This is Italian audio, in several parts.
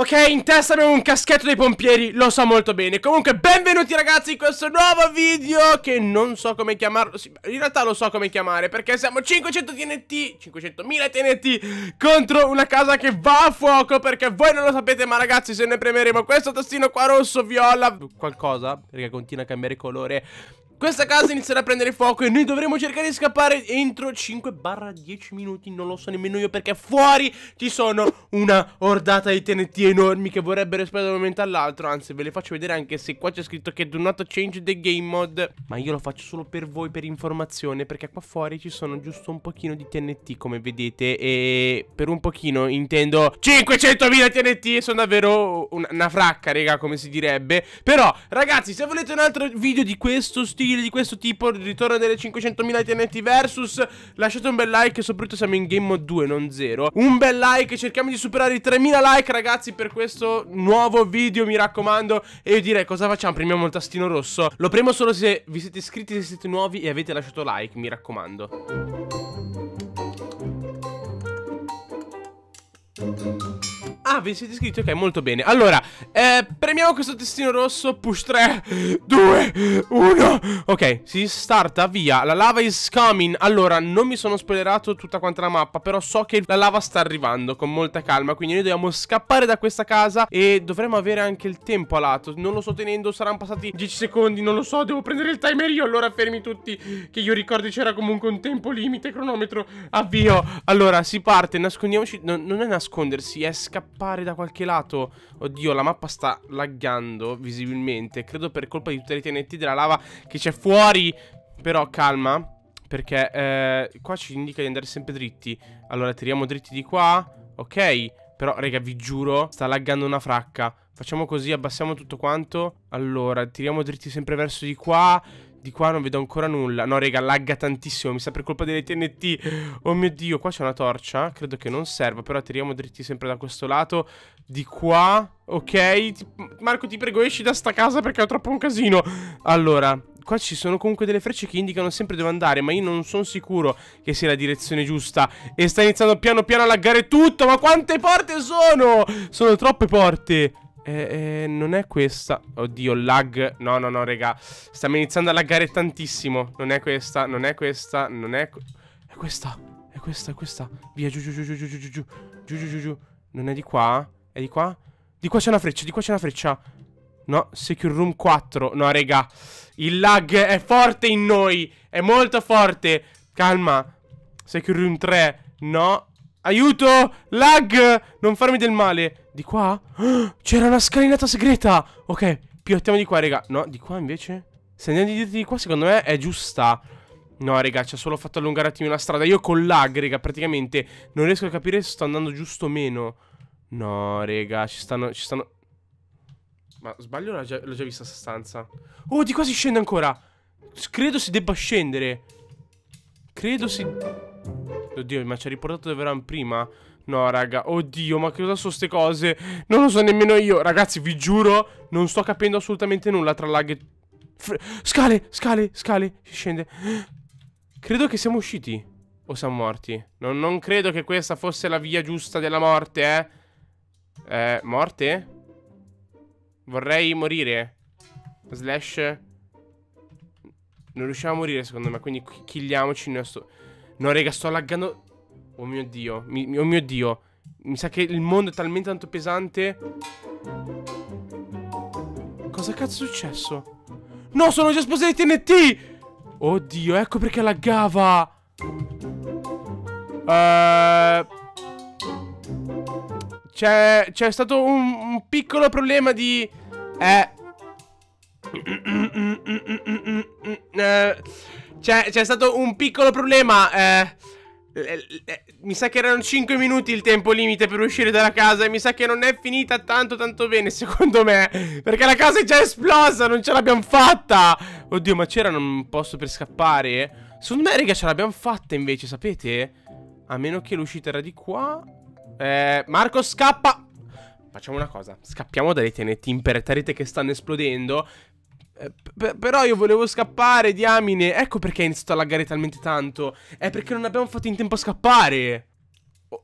Ok, in testa abbiamo un caschetto dei pompieri, lo so molto bene. Comunque, benvenuti ragazzi in questo nuovo video che non so come chiamarlo. Sì, in realtà lo so come chiamare perché siamo 500 TNT, 500.000 TNT contro una casa che va a fuoco perché voi non lo sapete, ma ragazzi, se noi premeremo questo tastino qua rosso, viola, qualcosa, perché continua a cambiare colore, questa casa inizierà a prendere fuoco e noi dovremo cercare di scappare entro 5-10 minuti, non lo so nemmeno io perché fuori ci sono una ordata di TNT enormi che vorrebbero esplodere da un momento all'altro, anzi ve le faccio vedere anche se qua c'è scritto che do not change the game mod, ma io lo faccio solo per voi per informazione perché qua fuori ci sono giusto un pochino di TNT come vedete e per un pochino intendo 500.000 TNT e sono davvero una, una fracca raga come si direbbe, però ragazzi se volete un altro video di questo stile consigli di questo tipo, il ritorno delle 500.000 TNT versus, lasciate un bel like, soprattutto siamo in game mode 2, non 0. Un bel like, cerchiamo di superare i 3.000 like ragazzi per questo nuovo video, mi raccomando. E io direi cosa facciamo? Premiamo il tastino rosso. Lo premo solo se vi siete iscritti, se siete nuovi e avete lasciato like, mi raccomando. Ah, vi siete iscritti? Ok, molto bene. Allora, eh, premiamo questo testino rosso. Push 3, 2, 1. Ok, si starta, via. La lava is coming. Allora, non mi sono spoilerato tutta quanta la mappa, però so che la lava sta arrivando con molta calma. Quindi noi dobbiamo scappare da questa casa e dovremmo avere anche il tempo a lato. Non lo sto tenendo, saranno passati 10 secondi, non lo so. Devo prendere il timer io. Allora, fermi tutti, che io ricordo c'era comunque un tempo limite, cronometro. Avvio. Allora, si parte, nascondiamoci. No, non è nascondersi, è scappare scappare da qualche lato. Oddio, la mappa sta laggando visibilmente. Credo per colpa di tutte le TNT della lava che c'è fuori. Però calma. Perché eh, qua ci indica di andare sempre dritti. Allora, tiriamo dritti di qua. Ok. Però, raga, vi giuro, sta laggando una fracca. Facciamo così, abbassiamo tutto quanto. Allora, tiriamo dritti sempre verso di qua. Di qua non vedo ancora nulla. No, rega, lagga tantissimo. Mi sa per colpa delle TNT. Oh mio Dio, qua c'è una torcia. Credo che non serva, però tiriamo dritti sempre da questo lato. Di qua... Ok, Marco ti prego esci da sta casa perché è troppo un casino Allora, qua ci sono comunque delle frecce che indicano sempre dove andare Ma io non sono sicuro che sia la direzione giusta E sta iniziando piano piano a laggare tutto Ma quante porte sono? Sono troppe porte eh, eh, non è questa. Oddio, lag. No, no, no, raga. Stiamo iniziando a laggare tantissimo. Non è questa, non è questa, non è... È questa, è questa, è questa. Via, giù, giù, giù, giù, giù, giù, giù, giù, giù, giù, giù. Non è di qua? È di qua? Di qua c'è una freccia, di qua c'è una freccia. No, Secure Room 4. No, raga. Il lag è forte in noi. È molto forte. Calma. Secure Room 3. No. Aiuto! Lag! Non farmi del male. Di qua? C'era una scalinata segreta. Ok, piottiamo di qua, raga. No, di qua invece? Se andiamo dietro di qua, secondo me è giusta. No, raga, ci ha solo fatto allungare un attimo la strada. Io con lag, raga, praticamente non riesco a capire se sto andando giusto o meno. No, raga, ci stanno... Ci stanno... Ma sbaglio l'ho già, già, vista sta stanza? Oh, di qua si scende ancora. Credo si debba scendere. Credo si... Oddio, ma ci ha riportato dove eravamo prima? No, raga, oddio, ma che cosa sono queste cose? Non lo so nemmeno io, ragazzi, vi giuro, non sto capendo assolutamente nulla tra lag e... scale, scale, scale, si scende. Credo che siamo usciti. O siamo morti? Non, non credo che questa fosse la via giusta della morte, eh. Eh, morte? Vorrei morire. Slash... Non riusciamo a morire, secondo me, quindi killiamoci il nostro... No, raga, sto laggando. Oh mio dio. Mi, oh mio dio. Mi sa che il mondo è talmente tanto pesante. Cosa cazzo è successo? No, sono già sposato di TNT! Oddio, ecco perché laggava. Uh... C'è, stato un, un, piccolo problema di... Eh... eh... C'è stato un piccolo problema, eh... eh mi sa che erano 5 minuti il tempo limite per uscire dalla casa e mi sa che non è finita tanto tanto bene secondo me Perché la casa è già esplosa, non ce l'abbiamo fatta Oddio ma c'era un posto per scappare? Secondo me raga ce l'abbiamo fatta invece sapete? A meno che l'uscita era di qua eh, Marco scappa Facciamo una cosa, scappiamo dalle tenete imperterrite che stanno esplodendo però io volevo scappare, diamine. Ecco perché ha iniziato a laggare talmente tanto. È perché non abbiamo fatto in tempo a scappare.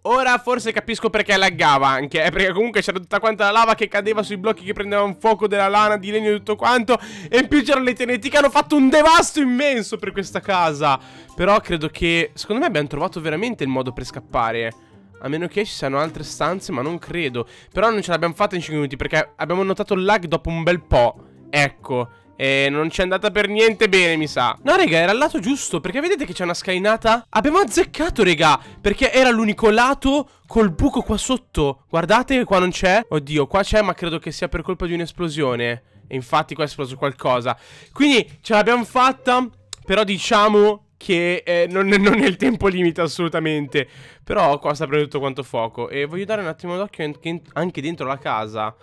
ora forse capisco perché laggava anche. Eh, perché comunque c'era tutta quanta la lava che cadeva sui blocchi che prendevano fuoco della lana, di legno e tutto quanto. E in più c'erano le teneti che hanno fatto un devasto immenso per questa casa. Però credo che... Secondo me abbiamo trovato veramente il modo per scappare. A meno che ci siano altre stanze, ma non credo. Però non ce l'abbiamo fatta in 5 minuti perché abbiamo notato il lag dopo un bel po'. Ecco. E non c'è andata per niente bene, mi sa. No, raga, era al lato giusto, perché vedete che c'è una scalinata? Abbiamo azzeccato, raga, perché era l'unico lato col buco qua sotto. Guardate che qua non c'è. Oddio, qua c'è, ma credo che sia per colpa di un'esplosione. E infatti qua è esploso qualcosa. Quindi ce l'abbiamo fatta, però diciamo che eh, non, non, è il tempo limite assolutamente. Però qua sta prendendo tutto quanto fuoco. E voglio dare un attimo d'occhio anche dentro la casa.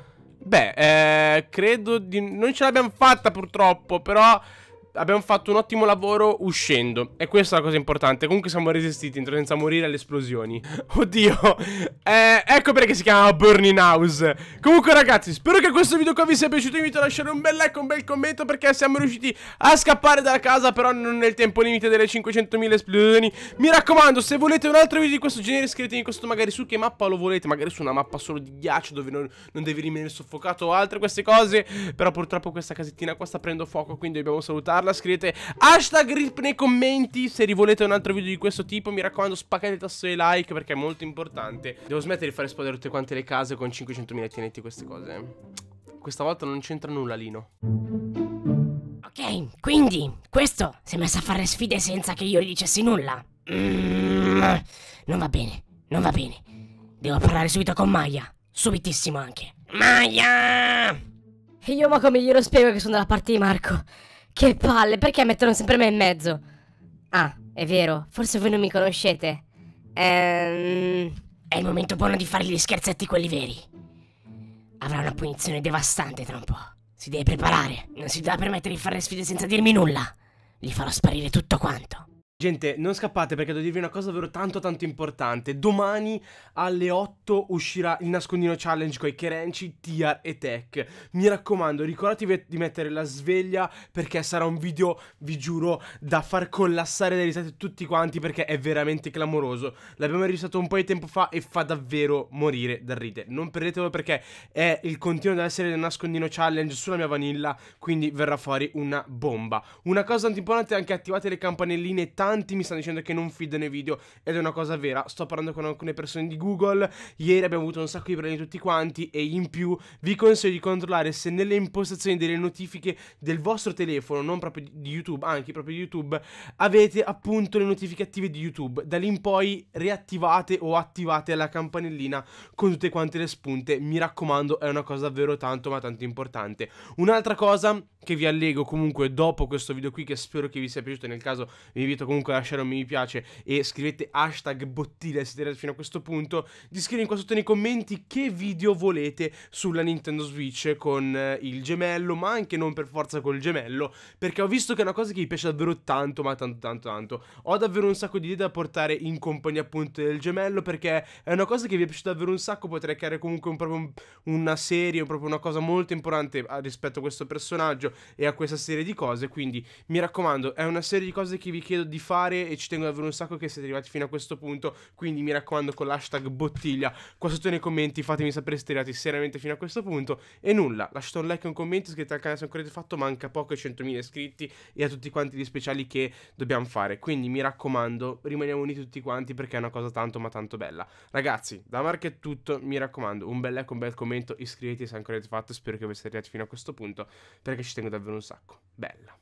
Beh, eh, credo di... Non ce l'abbiamo fatta purtroppo, però abbiamo fatto un ottimo lavoro uscendo. E questa è la cosa importante. Comunque siamo resistiti entro senza morire alle esplosioni. Oddio. Eh, ecco perché si chiama Burning House. Comunque ragazzi, spero che questo video qua vi sia piaciuto. Vi invito a lasciare un bel like, un bel commento perché siamo riusciti a scappare dalla casa. Però non nel tempo limite delle 500.000 esplosioni. Mi raccomando, se volete un altro video di questo genere iscrivetevi questo magari su che mappa lo volete. Magari su una mappa solo di ghiaccio dove non, non devi rimanere soffocato o altre queste cose. Però purtroppo questa casettina qua sta prendendo fuoco. Quindi dobbiamo salutare farla scrivete hashtag RIP nei commenti se rivolete un altro video di questo tipo. Mi raccomando spaccate il tasto like perché è molto importante. Devo smettere di fare esplodere tutte quante le case con 500.000 TNT queste cose. Questa volta non c'entra nulla Lino. Ok, quindi questo si è messo a fare sfide senza che io gli dicessi nulla. Mm, non va bene, non va bene. Devo parlare subito con Maya. Subitissimo anche. Maya! E io ma come glielo spiego che sono dalla parte di Marco? Che palle, perché mettono sempre me in mezzo? Ah, è vero, forse voi non mi conoscete. Ehm... È il momento buono di fare gli scherzetti quelli veri. Avrà una punizione devastante tra un po'. Si deve preparare. Non si dà permettere di fare le sfide senza dirmi nulla. Gli farò sparire tutto quanto. Gente, non scappate perché devo dirvi una cosa davvero tanto tanto importante. Domani alle 8 uscirà il nascondino challenge con i Kerenci, Tiar e Tech. Mi raccomando, ricordatevi di mettere la sveglia perché sarà un video, vi giuro, da far collassare le risate tutti quanti perché è veramente clamoroso. L'abbiamo registrato un po' di tempo fa e fa davvero morire dal ride. Non perdetelo perché è il continuo della serie del nascondino challenge sulla mia vanilla, quindi verrà fuori una bomba. Una cosa tanto importante è anche attivate le campanelline tanto tanti mi stanno dicendo che non fidano i video ed è una cosa vera. Sto parlando con alcune persone di Google, ieri abbiamo avuto un sacco di problemi tutti quanti e in più vi consiglio di controllare se nelle impostazioni delle notifiche del vostro telefono, non proprio di YouTube, anche proprio di YouTube, avete appunto le notifiche attive di YouTube. Da lì in poi riattivate o attivate la campanellina con tutte quante le spunte. Mi raccomando, è una cosa davvero tanto ma tanto importante. Un'altra cosa che vi allego comunque dopo questo video qui che spero che vi sia piaciuto, nel caso vi invito comunque comunque lasciare un mi piace e scrivete hashtag bottile se siete fino a questo punto, di scrivere qua sotto nei commenti che video volete sulla Nintendo Switch con eh, il gemello, ma anche non per forza col gemello, perché ho visto che è una cosa che mi piace davvero tanto, ma tanto tanto tanto. Ho davvero un sacco di idee da portare in compagnia appunto del gemello, perché è una cosa che vi è piaciuta davvero un sacco, potrei creare comunque un, proprio un, una serie, proprio una cosa molto importante ah, rispetto a questo personaggio e a questa serie di cose, quindi mi raccomando, è una serie di cose che vi chiedo di fare fare e ci tengo davvero un sacco che siete arrivati fino a questo punto, quindi mi raccomando con l'hashtag bottiglia qua sotto nei commenti fatemi sapere se siete arrivati seriamente fino a questo punto e nulla, lasciate un like e un commento, iscrivetevi al canale se ancora avete fatto, manca poco ai 100.000 iscritti e a tutti quanti gli speciali che dobbiamo fare, quindi mi raccomando rimaniamo uniti tutti quanti perché è una cosa tanto ma tanto bella. Ragazzi, da Mark è tutto, mi raccomando un bel like, un bel commento, iscrivetevi se ancora avete fatto, spero che vi siate arrivati fino a questo punto perché ci tengo davvero un sacco. Bella.